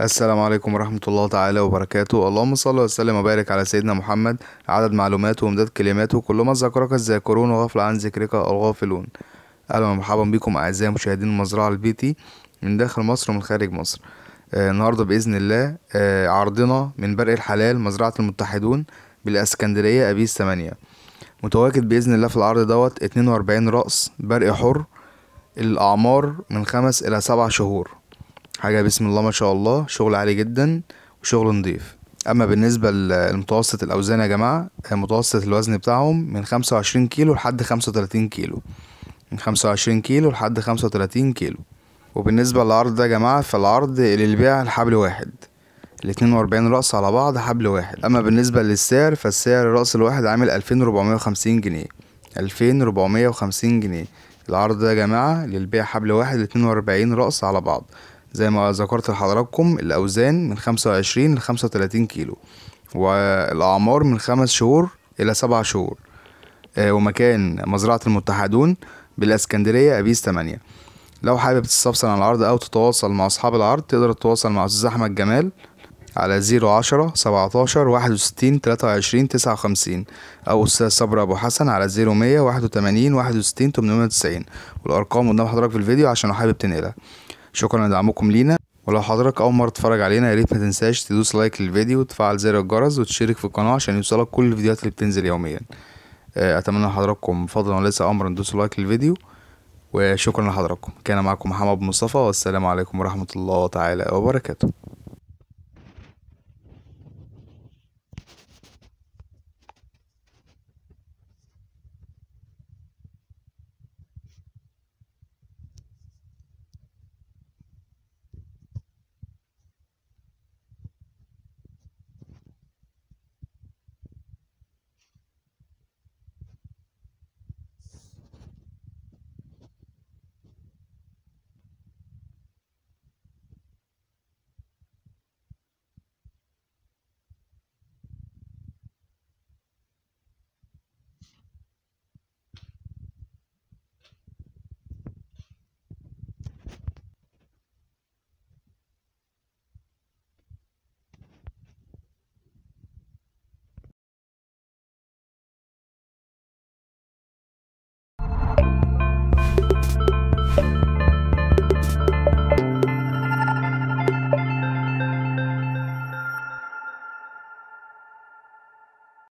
السلام عليكم ورحمة الله تعالى وبركاته اللهم صل وسلم وبارك على سيدنا محمد عدد معلوماته وامداد كلماته كل ما ذكرك الذاكرون وغفل عن ذكرك الغافلون أهلا ومرحبا بكم أعزائي مشاهدين المزرعة البيتي من داخل مصر ومن خارج مصر آه النهاردة بإذن الله آه عرضنا من برق الحلال مزرعة المتحدون بالاسكندرية أبيس ثمانية متواجد بإذن الله في العرض دوت 42 رأس برق حر الأعمار من خمس إلى سبع شهور حاجة بسم الله ما شاء الله شغل عالي جدا وشغل نضيف اما بالنسبة لمتوسط الاوزان يا جماعة آه، متوسط الوزن بتاعهم من خمسة وعشرين كيلو لحد خمسة وتلاتين كيلو من خمسة وعشرين كيلو لحد خمسة وتلاتين كيلو وبالنسبة للعرض ده يا جماعة فالعرض للبيع الحبل واحد الاتنين واربعين رأس على بعض حبل واحد أما بالنسبة للسعر فالسعر رأس الواحد عامل ألفين ربعمية وخمسين جنيه ألفين ربعمية وخمسين جنيه العرض ده يا جماعة للبيع حبل واحد الاتنين واربعين رأس على بعض زي ما ذكرت لحضراتكم الأوزان من خمسة وعشرين لخمسة وتلاتين كيلو والأعمار من خمس شهور إلى سبع شهور آه، ومكان مزرعة المتحدون بالاسكندرية أبيس تمانية لو حابب تستفسر عن العرض أو تتواصل مع أصحاب العرض تقدر تتواصل مع أستاذ أحمد جمال على زيرو عشرة سبعتاشر واحد وستين تلاتة وعشرين تسعة وخمسين أو أستاذ صبري أبو حسن على زيرو مية واحد وتمانين واحد وستين تمنمية وتسعين والأرقام قدام حضرتك في الفيديو عشان لو حابب تنقلها شكرا لدعمكم لينا ولو حضرتك اول مره تتفرج علينا يا ريت ما تنساش تدوس لايك للفيديو وتفعل زر الجرس وتشترك في القناه عشان يوصلك كل الفيديوهات اللي بتنزل يوميا آه، اتمنى لحضراتكم فضلا وليس امرا دوسوا لايك للفيديو وشكرا لحضراتكم كان معكم محمد مصطفى والسلام عليكم ورحمه الله تعالى وبركاته